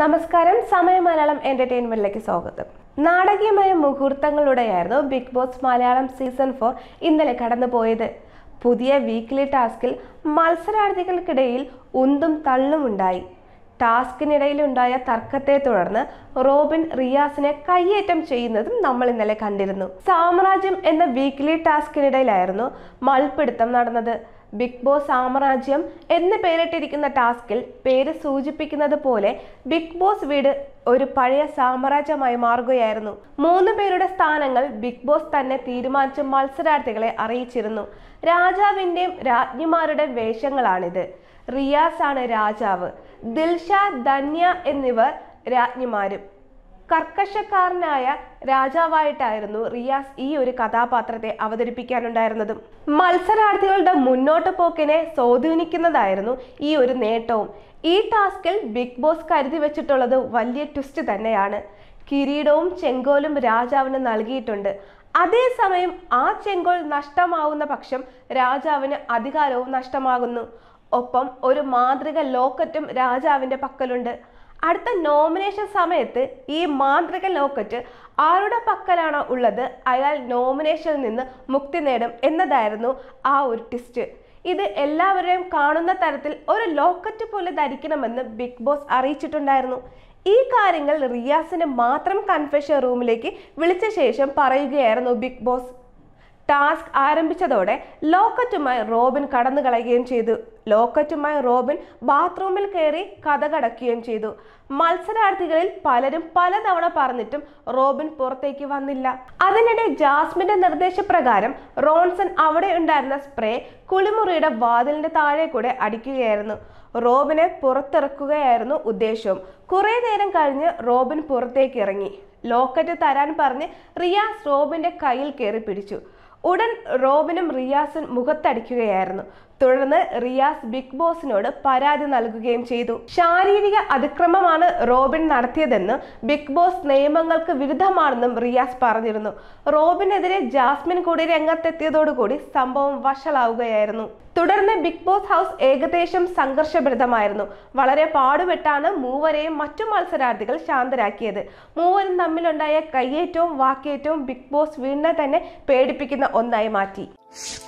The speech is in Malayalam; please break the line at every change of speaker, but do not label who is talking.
നമസ്കാരം സമയ മലയാളം എന്റർടൈൻമെന്റിലേക്ക് സ്വാഗതം നാടകീയമായ മുഹൂർത്തങ്ങളുടെയായിരുന്നു Bigg Boss Malayalam season four ഇന്നലെ കടന്നുപോയത് പുതിയ വീക്കിലി ടാസ്കിൽ മത്സരാർത്ഥികൾക്കിടയിൽ ഉന്തും തള്ളും ഉണ്ടായി ടാസ്കിനിടയിലുണ്ടായ തർക്കത്തെ തുടർന്ന് റോബിൻ റിയാസിനെ കയ്യേറ്റം ചെയ്യുന്നതും നമ്മൾ ഇന്നലെ കണ്ടിരുന്നു സാമ്രാജ്യം എന്ന വീക്കിലി ടാസ്കിനിടയിലായിരുന്നു മൽപിടുത്തം നടന്നത് ബിഗ് ബോസ് സാമ്രാജ്യം എന്ന് പേരിട്ടിരിക്കുന്ന ടാസ്കിൽ പേര് സൂചിപ്പിക്കുന്നത് പോലെ ബിഗ് ബോസ് വീട് ഒരു പഴയ സാമ്രാജ്യമായി മാറുകയായിരുന്നു മൂന്ന് പേരുടെ സ്ഥാനങ്ങൾ ബിഗ് ബോസ് തന്നെ തീരുമാനിച്ച മത്സരാർത്ഥികളെ അറിയിച്ചിരുന്നു രാജാവിൻ്റെയും രാജ്ഞിമാരുടെയും വേഷങ്ങളാണിത് റിയാസ് ആണ് രാജാവ് ദിൽഷ ധന്യ എന്നിവർ രാജ്ഞിമാരും കർക്കശക്കാരനായ രാജാവായിട്ടായിരുന്നു റിയാസ് ഈ ഒരു കഥാപാത്രത്തെ അവതരിപ്പിക്കാനുണ്ടായിരുന്നത് മത്സരാർത്ഥികളുടെ മുന്നോട്ട് പോക്കിനെ സ്വാധീനിക്കുന്നതായിരുന്നു ഈ ഒരു നേട്ടവും ഈ ടാസ്കിൽ ബിഗ് ബോസ് കരുതി വെച്ചിട്ടുള്ളത് വലിയ ട്വിസ്റ്റ് തന്നെയാണ് കിരീടവും ചെങ്കോലും രാജാവിന് നൽകിയിട്ടുണ്ട് അതേസമയം ആ ചെങ്കോൽ നഷ്ടമാവുന്ന പക്ഷം രാജാവിന് അധികാരവും നഷ്ടമാകുന്നു ഒപ്പം ഒരു മാതൃക ലോക്കറ്റും രാജാവിന്റെ പക്കലുണ്ട് അടുത്ത നോമിനേഷൻ സമയത്ത് ഈ മാന്ത്രിക ലോക്കറ്റ് ആരുടെ പക്കലാണോ ഉള്ളത് അയാൾ നോമിനേഷനിൽ നിന്ന് മുക്തി നേടും എന്നതായിരുന്നു ആ ഒരു ട്വിസ്റ്റ് ഇത് എല്ലാവരെയും കാണുന്ന തരത്തിൽ ഒരു ലോക്കറ്റ് പോലെ ധരിക്കണമെന്ന് ബിഗ് ബോസ് അറിയിച്ചിട്ടുണ്ടായിരുന്നു ഈ കാര്യങ്ങൾ റിയാസിനെ മാത്രം കൺഫെഷൻ റൂമിലേക്ക് വിളിച്ച ശേഷം പറയുകയായിരുന്നു ബിഗ് ബോസ് ടാസ്ക് ആരംഭിച്ചതോടെ ലോക്കറ്റുമായി റോബിൻ കടന്നു കളയുകയും ചെയ്തു ലോക്കറ്റുമായി റോബിൻ ബാത്റൂമിൽ കയറി കഥകടക്കുകയും ചെയ്തു മത്സരാർത്ഥികളിൽ പലരും പലതവണ പറഞ്ഞിട്ടും റോബിൻ പുറത്തേക്ക് വന്നില്ല അതിനിടെ ജാസ്മിന്റെ നിർദ്ദേശപ്രകാരം റോൺസൺ അവിടെ ഉണ്ടായിരുന്ന സ്പ്രേ കുളിമുറിയുടെ വാതിലിന്റെ താഴെ കൂടെ അടിക്കുകയായിരുന്നു റോബിനെ പുറത്തിറക്കുകയായിരുന്നു ഉദ്ദേശവും കുറേ നേരം കഴിഞ്ഞ് റോബിൻ പുറത്തേക്ക് ഇറങ്ങി ലോക്കറ്റ് തരാൻ പറഞ്ഞ് റിയാസ് റോബിന്റെ കയ്യിൽ കയറി പിടിച്ചു ഉടൻ റോബിനും റിയാസും മുഖത്തടിക്കുകയായിരുന്നു തുടർന്ന് റിയാസ് ബിഗ് ബോസിനോട് പരാതി നൽകുകയും ചെയ്തു ശാരീരിക അതിക്രമമാണ് റോബിൻ നടത്തിയതെന്ന് ബിഗ് ബോസ് നിയമങ്ങൾക്ക് വിരുദ്ധമാണെന്നും റിയാസ് പറഞ്ഞിരുന്നു റോബിനെതിരെ ജാസ്മിൻ കൂടി രംഗത്തെത്തിയതോടുകൂടി സംഭവം വഷളാവുകയായിരുന്നു തുടർന്ന് ബിഗ് ബോസ് ഹൗസ് ഏകദേശം സംഘർഷഭരിതമായിരുന്നു വളരെ പാടുപെട്ടാണ് മൂവരെയും മറ്റു മത്സരാർത്ഥികൾ ശാന്തരാക്കിയത് മൂവരും തമ്മിലുണ്ടായ കയ്യേറ്റവും വാക്കേറ്റവും ബിഗ് ബോസ് വീണ്ടും തന്നെ പേടിപ്പിക്കുന്ന ഒന്നായി മാറ്റി